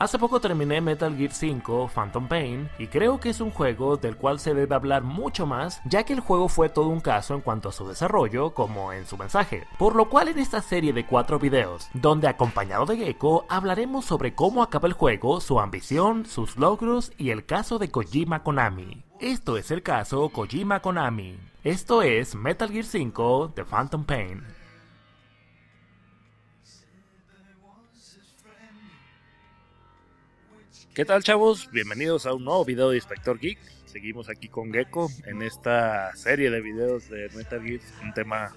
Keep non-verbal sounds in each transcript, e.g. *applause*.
Hace poco terminé Metal Gear 5 Phantom Pain y creo que es un juego del cual se debe hablar mucho más, ya que el juego fue todo un caso en cuanto a su desarrollo como en su mensaje. Por lo cual en esta serie de cuatro videos, donde acompañado de Gecko hablaremos sobre cómo acaba el juego, su ambición, sus logros y el caso de Kojima Konami. Esto es el caso Kojima Konami. Esto es Metal Gear 5 The Phantom Pain. ¿Qué tal chavos? Bienvenidos a un nuevo video de Inspector Geek. Seguimos aquí con Gecko en esta serie de videos de Metal un tema,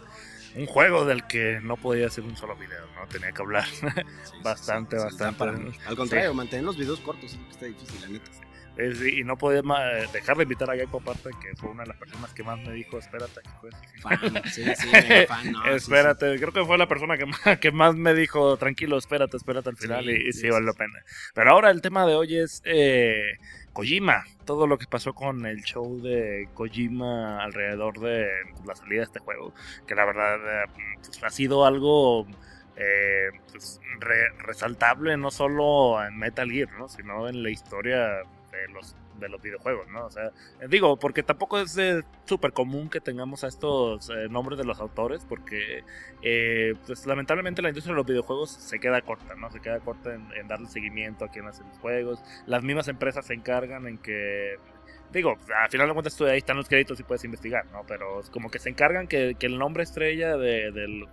un juego del que no podía hacer un solo video, no tenía que hablar *laughs* bastante, bastante. al contrario, mantener los videos cortos es que está difícil, la neta y no podía dejar de invitar a Gekko aparte, que fue una de las personas que más me dijo, espérate. Fan, *laughs* sí, sí, espérate, creo que fue la persona que más, me dijo, tranquilo, espérate, espérate al final y, sí, vale la pena. Pero ahora el tema de hoy es eh, Kojima, todo lo que pasó con el show de Kojima alrededor de la salida de este juego, que la verdad eh, ha sido algo... Eh, pues, resaltable no solo en Metal Gear, ¿no? sino en la historia de los, de los videojuegos, ¿no? O sea, eh, digo, porque tampoco es eh, súper común que tengamos a estos eh, nombres de los autores, porque pues, lamentablemente la industria de los videojuegos se queda corta, ¿no? Se queda corta en, darle seguimiento a quien hace los juegos. Las mismas empresas se encargan en que digo, al final de cuentas ahí están los créditos y puedes investigar, ¿no? Pero es como que se encargan que, el nombre estrella del,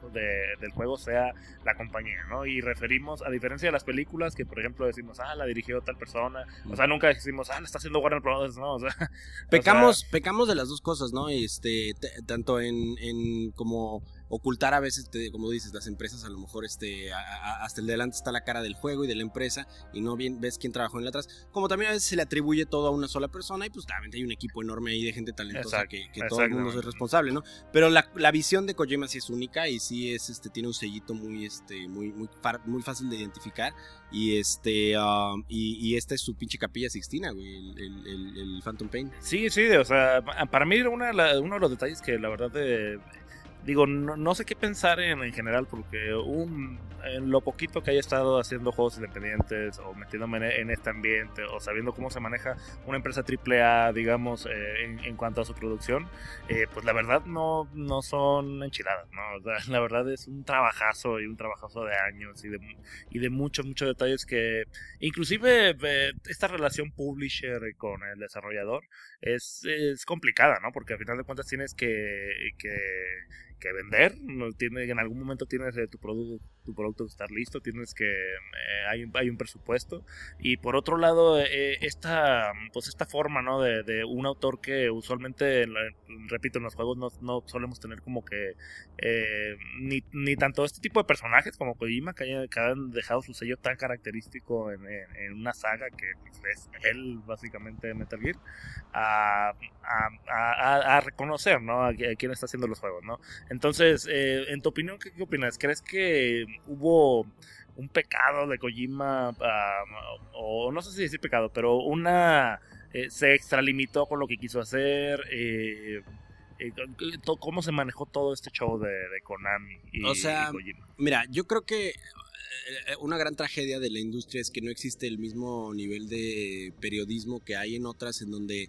juego sea la compañía, ¿no? Y referimos, a diferencia de las películas, que por ejemplo decimos, ah, la dirigió tal persona, o sea, nunca decimos, ah, la está haciendo Warner Bros., ¿no? *laughs* O sea, pecamos, pecamos de las dos cosas, ¿no? Este, tanto en, en como ocultar a veces, como dices, las empresas a lo mejor este, hasta el delante está la cara del juego y de la empresa y no ves quién trabajó en la atrás. Como también a veces se le atribuye todo a una sola persona y pues claramente hay un equipo enorme ahí de gente talentosa que, todo el mundo es responsable, ¿no? Pero la, la, visión de Kojima sí es única y sí es, este, tiene un sellito muy, este, muy, muy, muy fácil de identificar y este, um, y, esta es su pinche capilla sixtina, güey, el, el, Phantom Pain. Sí, sí, o sea, para mí uno de los detalles que la verdad... De, eh, digo, no, sé qué pensar en, general, porque un, lo poquito que haya estado haciendo juegos independientes o metiéndome en, este ambiente o sabiendo cómo se maneja una empresa AAA, digamos, eh, en, cuanto a su producción, eh, pues la verdad no, no son enchiladas, ¿no? *laughs* la verdad es un trabajazo y un trabajazo de años y de, y de muchos, muchos detalles que inclusive eh, esta relación publisher con el desarrollador es, es complicada, ¿no? Porque al final de cuentas tienes que que vender, no tiene, en algún momento tienes eh, tu producto tu producto estar listo, tienes que, eh, hay, hay, un presupuesto. Y por otro lado, eh, esta, pues esta forma, ¿no? De, un autor que usualmente, repito, en los juegos no, no solemos tener como que eh, ni, ni, tanto este tipo de personajes como Kojima, que, han dejado su sello tan característico en, una saga que pues, es él, básicamente, Metal Gear, a, reconocer, ¿no? A, quién está haciendo los juegos, ¿no? Entonces, en tu opinión, ¿qué, qué opinas? ¿Crees que hubo un pecado de Kojima, ah, o no sé si decir pecado, pero una... Eh, se extralimitó con lo que quiso hacer. Eh, eh, ¿Cómo se manejó todo este show de, Konami? Y, o sea, mira, yo creo que una gran tragedia de la industria es que no existe el mismo nivel de periodismo que hay en otras, en donde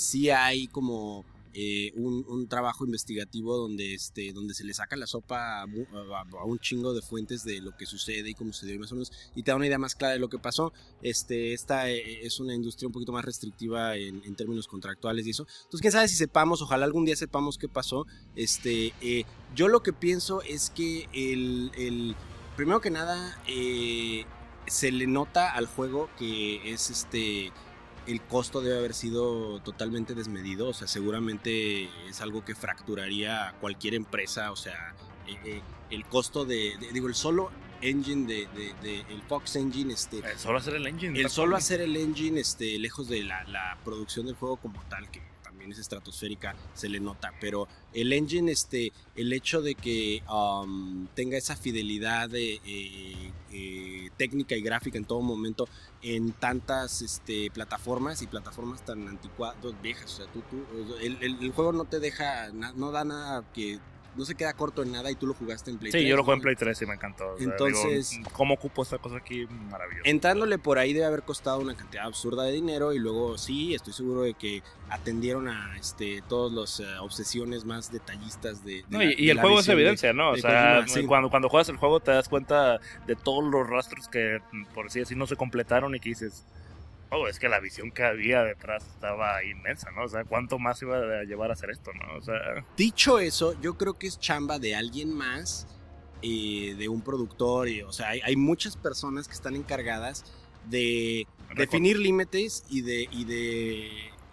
sí hay como eh, un, trabajo investigativo donde, este, donde se le saca la sopa a, un chingo de fuentes de lo que sucede y cómo sucedió más o menos y te da una idea más clara de lo que pasó. Este, esta eh, es una industria un poquito más restrictiva en, términos contractuales y eso. Entonces, quién sabe si sepamos, ojalá algún día sepamos qué pasó. Este, eh, yo lo que pienso es que el, el primero que nada se le nota al juego que es este el costo debe haber sido totalmente desmedido, o sea, seguramente es algo que fracturaría cualquier empresa, o sea, eh, eh, el costo de, digo, el solo engine de, el Fox Engine, este, el solo hacer el engine, el solo hacer el engine, este, lejos de la producción del juego como tal, que es estratosférica, se le nota, pero el engine, este, el hecho de que um, tenga esa fidelidad eh, eh, técnica y gráfica en todo momento en tantas este, plataformas y plataformas tan anticuadas, viejas, o sea, tú, el, juego no te deja, no da nada que no se queda corto en nada y tú lo jugaste en Play 3. Sí, yo lo jugué en Play 3 y me encantó. Entonces, ¿cómo ocupo esta cosa aquí? Maravilloso. Entrándole por ahí debe haber costado una cantidad absurda de dinero y luego sí, estoy seguro de que atendieron a este, todas las eh, obsesiones más detallistas de... no, y, el juego es evidencia, ¿no? O sea, cuando, cuando juegas el juego te das cuenta de todos los rastros que, por así decirlo no se completaron y que dices oh, es que la visión que había detrás estaba inmensa, ¿no? O sea, ¿cuánto más iba a llevar a hacer esto, no? O sea... Dicho eso, yo creo que es chamba de alguien más, eh, de un productor, o sea, hay, muchas personas que están encargadas de definir límites y de, y de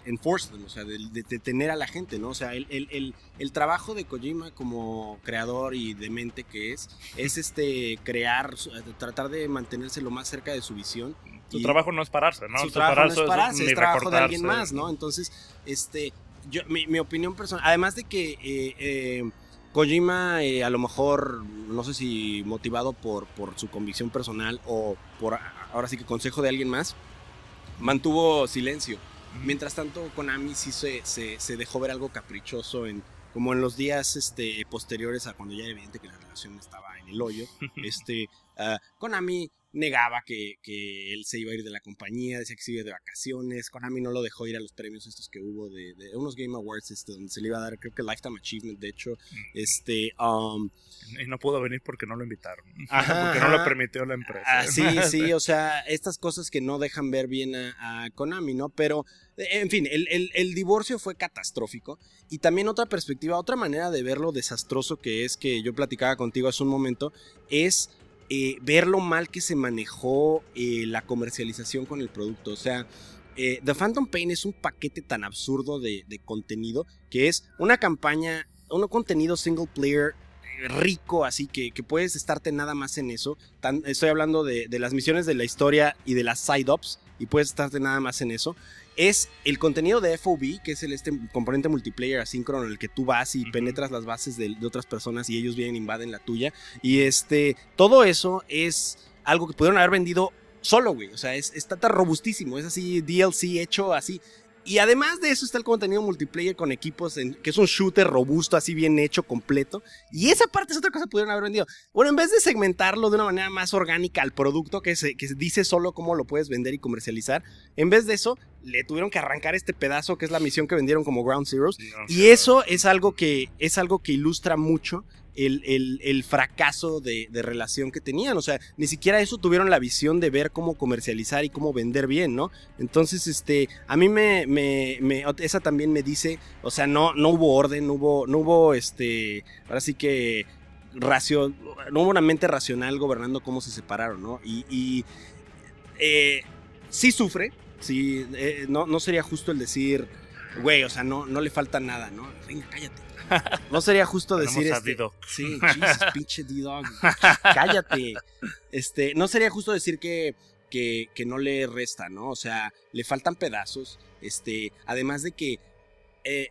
enforce o sea, de, a la gente, ¿no? O sea, el, trabajo de Kojima como creador y de mente que es, es este crear, eh, tratar de mantenerse lo más cerca de su visión. Su trabajo no es pararse, ¿no? Su, trabajo no es pararse, es, trabajo de alguien más, ¿no? Entonces, este, yo, mi, opinión personal, además de que eh, eh, Kojima a lo mejor, no sé si motivado por, por su convicción personal o por ahora sí que consejo de alguien más, mantuvo silencio. Mientras tanto, Konami sí se, se, dejó ver algo caprichoso en como en los días este, posteriores a cuando ya era evidente que la relación estaba en el hoyo. *laughs* este, ah, Konami negaba que, él se iba a ir de la compañía, decía que se iba de vacaciones. Konami no lo dejó ir a los premios estos que hubo de, unos Game Awards, este, donde se le iba a dar, creo que Lifetime Achievement, de hecho. Mm. Este, um, y no pudo venir porque no lo invitaron. *laughs* porque no lo permitió la empresa. Ah, sí, *laughs* sí, o sea, estas cosas que no dejan ver bien a, Konami, ¿no? Pero, en fin, el, el divorcio fue catastrófico. Y también otra perspectiva, otra manera de ver lo desastroso que es, que yo platicaba contigo hace un momento, es eh, ver lo mal que se manejó eh, la comercialización con el producto. O sea, eh, The Phantom Pain es un paquete tan absurdo de, contenido que es una campaña, un contenido single player rico, así que, que puedes estarte nada más en eso. estoy hablando de, de, las misiones de la historia y de las side-ups, y puedes estarte nada más en eso es el contenido de FOB, que es el este componente multiplayer asíncrono en el que tú vas y penetras las bases de, otras personas y ellos vienen e invaden la tuya. Y este, todo eso es algo que pudieron haber vendido solo, güey. O sea, es, está tan robustísimo, es así DLC hecho así. Y además de eso está el contenido multiplayer con equipos, en, que es un shooter robusto, así bien hecho, completo. Y esa parte es otra cosa que pudieron haber vendido. Bueno, en vez de segmentarlo de una manera más orgánica al producto que, se, dice solo cómo lo puedes vender y comercializar, en vez de eso, le tuvieron que arrancar este pedazo que es la misión que vendieron como Ground Zeroes. y eso es algo que, es algo que ilustra mucho el, fracaso de, relación que tenían. O sea, ni siquiera eso tuvieron la visión de ver cómo comercializar y cómo vender bien, ¿no? Entonces, este, a mí me, me, me esa también me dice, o sea, no, no hubo orden, no hubo, no hubo, este, ahora sí que racio, no hubo una mente racional gobernando cómo se separaron, ¿no? Y, y eh, sí sufre, sí, eh, no, no sería justo el decir, güey, o sea, no, no le falta nada, ¿no? Venga, cállate. *laughs* No sería justo decir este, Sí, *laughs* pinche dog Cállate. Este, no sería justo decir que, que, que, no le resta, ¿no? O sea, le faltan pedazos. Este, además de que eh,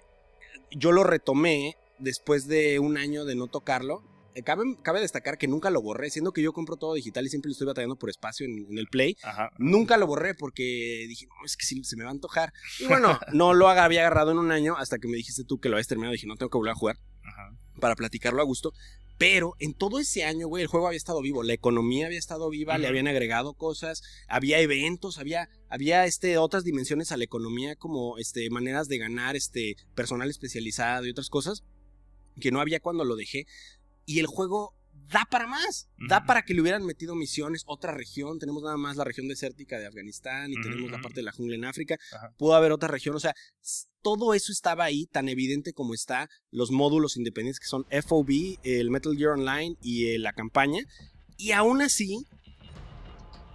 yo lo retomé después de un año de no tocarlo eh, cabe, destacar que nunca lo borré, siendo que yo compro todo digital y siempre lo estoy batallando por espacio en, el Play. Nunca lo borré porque dije, no, es que sí, se me va a antojar. Y bueno, no lo había agarrado en un año hasta que me dijiste tú que lo habías terminado. Dije, no, tengo que volver a jugar para platicarlo a gusto. Pero en todo ese año, güey, el juego había estado vivo, la economía había estado viva, le habían agregado cosas, había eventos, había, había este, otras dimensiones a la economía, como este, maneras de ganar este, personal especializado y otras cosas que no había cuando lo dejé y el juego da para más. Da para que le hubieran metido misiones, otra región. Tenemos nada más la región desértica de Afganistán y tenemos la parte de la jungla en África. Pudo haber otra región. O sea, todo eso estaba ahí, tan evidente como está los módulos independientes que son FOB, el Metal Gear Online y eh, la campaña. Y aún así,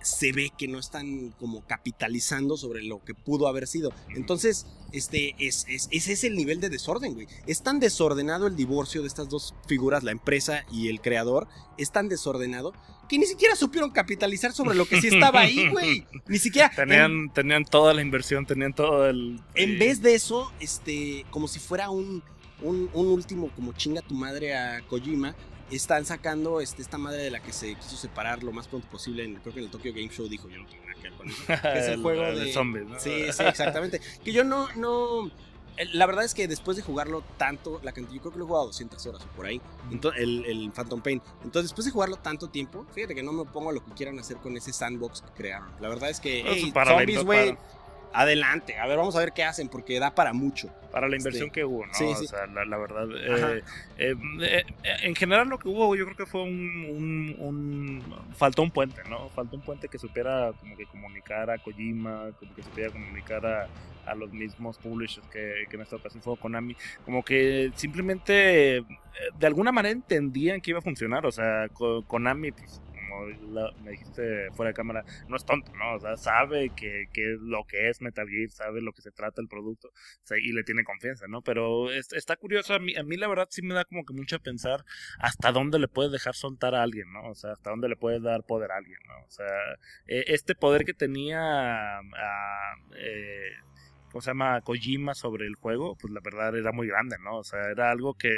se ve que no están como capitalizando sobre lo que pudo haber sido. Entonces, este, es, ese es el nivel de desorden, güey. Es tan desordenado el divorcio de estas dos figuras, la empresa y el creador, es tan desordenado que ni siquiera supieron capitalizar sobre lo que sí estaba ahí, *laughs* güey. Ni siquiera. Tenían, tenían toda la inversión, tenían todo el. En eh, vez de eso, este, como si fuera un, un, un último, como chinga tu madre a Kojima, están sacando este, esta madre de la que se quiso separar lo más pronto posible. En, creo que en el Tokyo Game Show dijo, yo no tengo nada que ver con eso. es *laughs* el, juego de... zombies, Sí, sí, exactamente. que yo no, no... Eh, la verdad es que después de jugarlo tanto, la cantidad, yo creo que lo he jugado 200 horas o por ahí, el, Phantom Pain. Entonces, después de jugarlo tanto tiempo, fíjate que no me pongo a lo que quieran hacer con ese sandbox que crearon. La verdad es que, pues, zombies, güey, adelante. A ver, vamos a ver qué hacen, porque da para mucho. Para la este, inversión que hubo, ¿no? O sea, la, verdad. Eh, eh, eh, en general, lo que hubo, yo creo que fue un, Faltó un puente, ¿no? Faltó un puente que supiera como que comunicar a Kojima, como que supiera comunicar a, los mismos publishers que, en esta ocasión fue Konami. Como que simplemente de alguna manera entendían que iba a funcionar. O sea, Konami, pues, como me dijiste fuera de cámara, no es tonto, ¿no? O sea, sabe que, lo que es Metal Gear, sabe lo que se trata el producto y le tiene confianza, ¿no? Pero está curioso, a mí, la verdad sí me da como que mucho a pensar hasta dónde le puedes dejar soltar a alguien, ¿no? O sea, hasta dónde le puedes dar poder a alguien, ¿no? O sea, e, este poder que tenía... A, ah, eh, ¿cómo se llama? Kojima sobre el juego, pues la verdad era muy grande, ¿no? O sea, era algo que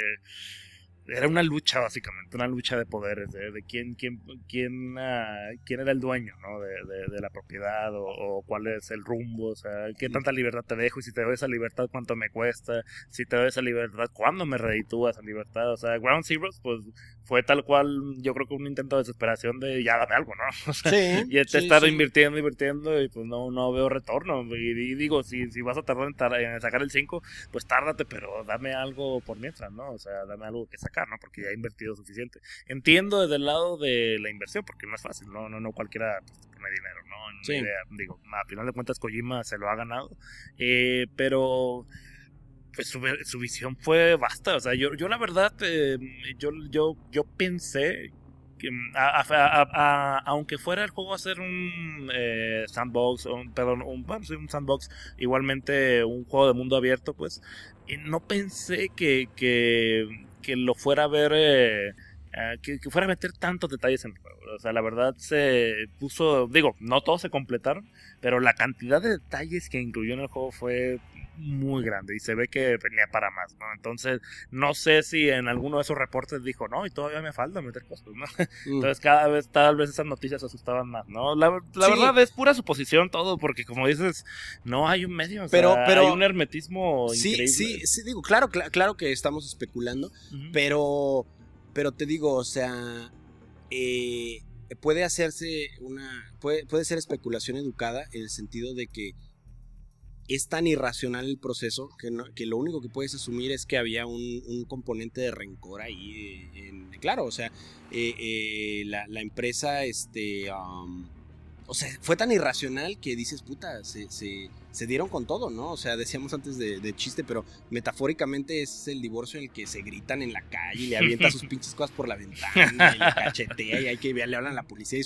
era una lucha básicamente, una lucha de poderes, de, quién, quién, quién, ah, quién era el dueño ¿no? de, de, la propiedad o, cuál es el rumbo, o sea, qué tanta libertad te dejo y si te doy esa libertad cuánto me cuesta, si te doy esa libertad cuándo me reditúas esa libertad, o sea, Ground Zeroes pues fue tal cual, yo creo que un intento de desesperación de ya dame algo, ¿no? *laughs* y he este estado invirtiendo, invirtiendo y pues no, veo retorno. Y, digo, si, vas a tardar en, sacar el 5, pues tárdate, pero dame algo por mientras, ¿no? O sea, dame algo que sacar, ¿no? Porque ya he invertido suficiente. Entiendo desde el lado de la inversión, porque no es fácil, no, no, no cualquiera pues, pone dinero, ¿no? digo, a final de cuentas Kojima se lo ha ganado, eh, pero pues su, visión fue vasta. O sea, yo, yo la verdad, em, yo, yo, yo pensé que, mm, aunque fuera el juego a ser un eh, sandbox, perdón, un, sandbox, igualmente un juego de mundo abierto, pues, eh, no pensé que, que, lo fuera a ver. Eh, que, que, fuera a meter tantos detalles en el juego. O sea, la verdad se puso, digo, no todos se completaron, pero la cantidad de detalles que incluyó en el juego fue muy grande y se ve que venía para más, Entonces, no sé si en alguno de esos reportes dijo, no, y todavía me falta meter cosas, mm. Entonces, cada vez, tal vez esas noticias asustaban más, ¿no? La, verdad es pura suposición todo, porque como dices, no hay un medio, pero, pero hay un hermetismo sí, Sí, sí, digo, claro, claro que estamos especulando, pero, pero te digo, o sea, eh, puede hacerse una, puede, puede ser especulación educada en el sentido de que es tan irracional el proceso que, lo único que puedes asumir es que había un, componente de rencor ahí. En, claro, o sea, eh, eh, la, empresa, este, o sea, fue tan irracional que dices, puta, se, dieron con todo, ¿no? O sea, decíamos antes de, chiste, pero metafóricamente es el divorcio en el que se gritan en la calle y le avienta sus *laughs* pinches cosas por la ventana y le cachetea y hay que le hablan a la policía. Y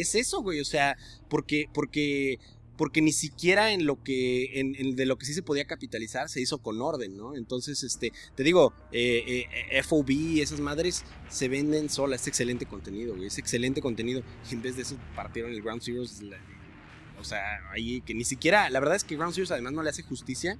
Es eso, güey, o sea, porque, porque porque ni siquiera en lo que en, de lo que sí se podía capitalizar se hizo con orden, ¿no? Entonces, este, te digo, eh, y eh, eh, esas madres se venden sola. es excelente contenido, güey, es excelente contenido. Y en vez de eso partieron el Ground Zeroes, o sea, ahí que ni siquiera, la verdad es que Ground Zeroes además no le hace justicia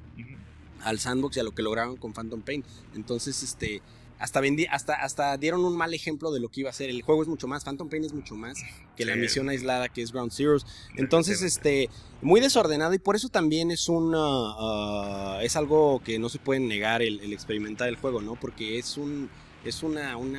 al sandbox y a lo que lograron con Phantom Pain. Entonces, este, hasta, dieron un mal ejemplo de lo que iba a ser. El juego es mucho más, Phantom Pain es mucho más que la misión aislada que es Ground Zeroes. Entonces, este, muy desordenado y por eso también es ah, es algo que no se puede negar el, experimentar el juego, ¿no? Porque es un es una, un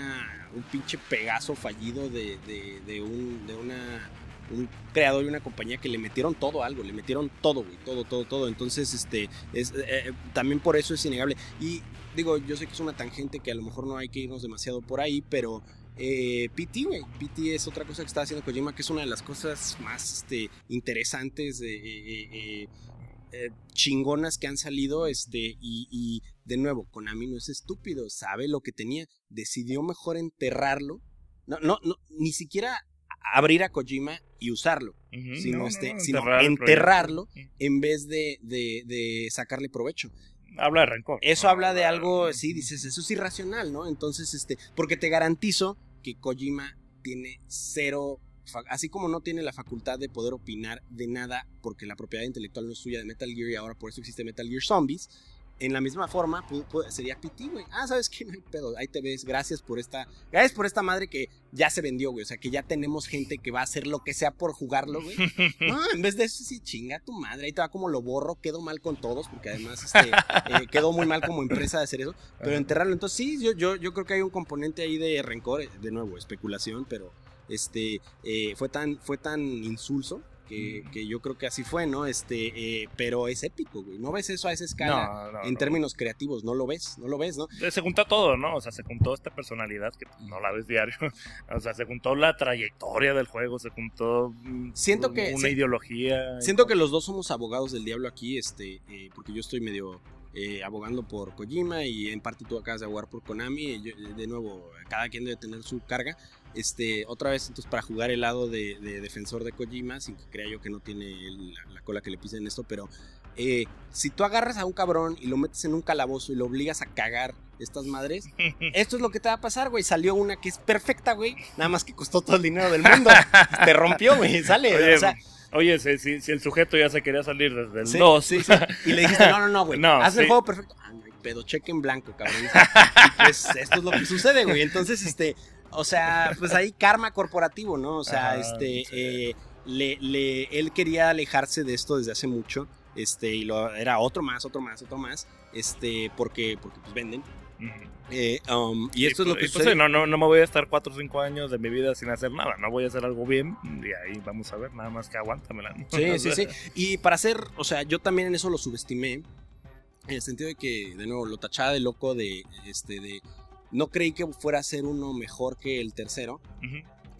pinche pegazo fallido de, de, un, de una un creador y una compañía que le metieron todo algo, le metieron todo, güey, todo, todo, todo. Entonces, este, eh, eh, también por eso es innegable. Y digo, yo sé que es una tangente que a lo mejor no hay que irnos demasiado por ahí, pero... Piti, eh, PT, güey. PT es otra cosa que está haciendo Kojima, que es una de las cosas más este, interesantes, chingonas que han salido. Este, y, de nuevo, Konami no es estúpido, sabe lo que tenía, decidió mejor enterrarlo. no, no, ni siquiera abrir a Kojima y usarlo, sino, este, enterrarlo en vez de, sacarle provecho. Habla de rencor. Eso habla de algo, sí, dices, eso es irracional, ¿no? Entonces, este, porque te garantizo que Kojima tiene cero, así como no tiene la facultad de poder opinar de nada porque la propiedad intelectual no es suya de Metal Gear y ahora por eso existe Metal Gear Zombies, en la misma forma sería piti, güey. Ah, ¿sabes qué? No hay pedo. Ahí te ves. Gracias por esta. Gracias por esta madre que ya se vendió, güey. O sea, que ya tenemos gente que va a hacer lo que sea por jugarlo, güey. *laughs* No, en vez de eso, sí, chinga tu madre. Ahí te va como lo borro. Quedo mal con todos, porque además este, *laughs* eh, quedó muy mal como empresa de hacer eso. Pero enterrarlo. Entonces, sí, yo, yo, yo creo que hay un componente ahí de rencor. Eh, de nuevo, especulación, pero este eh, fue tan fue tan insulso que, yo creo que así fue, ¿no? Este, eh, pero es épico, güey. No ves eso a esa escala en términos creativos, no lo ves, no lo ves, ¿no? Se junta todo, ¿no? O sea, se juntó esta personalidad que pues, no la ves diario. *laughs* o sea, se juntó la trayectoria del juego, se juntó mm, siento que, una ideología. Siento que los dos somos abogados del diablo aquí, este, eh, porque yo estoy medio eh, abogando por Kojima y en parte tú acabas de abogar por Konami. de nuevo, cada quien debe tener su carga. Este, otra vez, entonces, para jugar el lado de, defensor de Kojima, sin que crea yo que no tiene la, cola que le pisen en esto, pero eh, si tú agarras a un cabrón y lo metes en un calabozo y lo obligas a cagar estas madres, *laughs* esto es lo que te va a pasar, güey. Salió una que es perfecta, güey. Nada más que costó todo el dinero del mundo. *laughs* te rompió, güey. Sale. Oye, si, el sujeto ya se quería salir desde el sí, Sí, sí. Y le dijiste, no, no, no, güey. *laughs* haz el juego perfecto. Ah, pedo, cheque en blanco, cabrón. pues esto es lo que sucede, güey. Entonces, este, o sea, pues ahí karma corporativo, ¿no? O sea, este, eh, él quería alejarse de esto desde hace mucho este, y lo, era otro más, otro más, otro más, este, porque, porque pues venden. Eh, um, y esto es lo pues, que pues, no, no, no, me voy a estar 4 o 5 años de mi vida sin hacer nada, no voy a hacer algo bien y ahí vamos a ver, nada más que aguántamela. Sí, *laughs* sí, sí. Y para hacer, o sea, yo también en eso lo subestimé, en el sentido de que, de nuevo, lo tachaba de loco de, este, de, no creí que fuera a ser uno mejor que el tercero,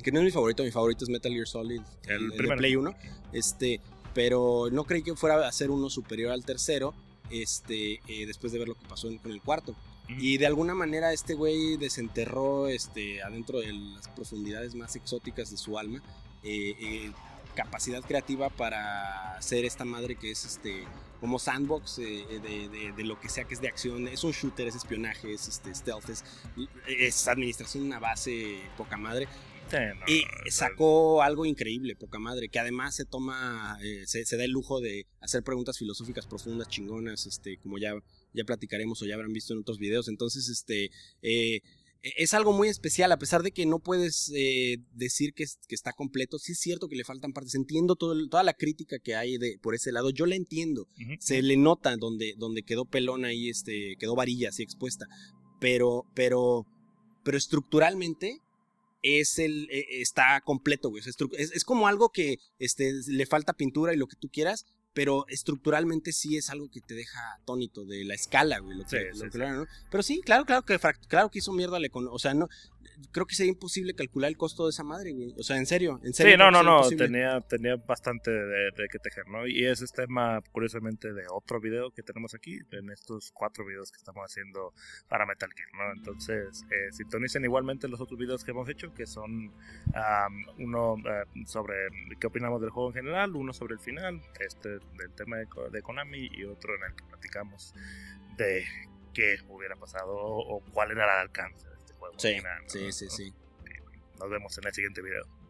que no es mi favorito, mi favorito es Metal Gear Solid, el, primer el Play 1, este, pero no creí que fuera a ser uno superior al tercero este, eh, después de ver lo que pasó con el cuarto. Mm. Y de alguna manera este güey desenterró este, adentro de las profundidades más exóticas de su alma eh, eh, capacidad creativa para hacer esta madre que es este como sandbox de, lo que sea que es de acción, es un shooter, es espionaje, es este, stealth, es, es administración una base poca madre, y sacó algo increíble, poca madre, que además se toma, eh, se, da el lujo de hacer preguntas filosóficas profundas, chingonas, este, como ya, ya platicaremos o ya habrán visto en otros videos. Entonces, este, eh, e-, es algo muy especial, a pesar de que no puedes eh, decir que, está completo, sí es cierto que le faltan partes. Entiendo toda la crítica que hay de, por ese lado, yo la entiendo. Se le nota donde, donde quedó pelona ahí, este, quedó varilla así expuesta. Pero, pero, pero estructuralmente es el, e, e, está completo, güey. Es, como algo que este, le falta pintura y lo que tú quieras, pero estructuralmente sí es algo que te deja atónito de la escala, güey, lo que, Pero sí, claro, claro que claro que hizo mierda la economía, o sea, no creo que sería imposible calcular el costo de esa madre, O sea, en serio, en serio. Sí, no, no, no, tenía tenía bastante de, que tejer, ¿no? Y ese es este tema curiosamente de otro video que tenemos aquí, en estos cuatro videos que estamos haciendo para Metal Gear, ¿no? Entonces, eh, sintonicen igualmente los otros videos que hemos hecho, que son uno eh, sobre qué opinamos del juego en general, uno sobre el final, este del tema de, Konami y otro en el que platicamos de qué hubiera pasado o cuál era el alcance de este juego. sí, sí, sí. Nos vemos en el siguiente video.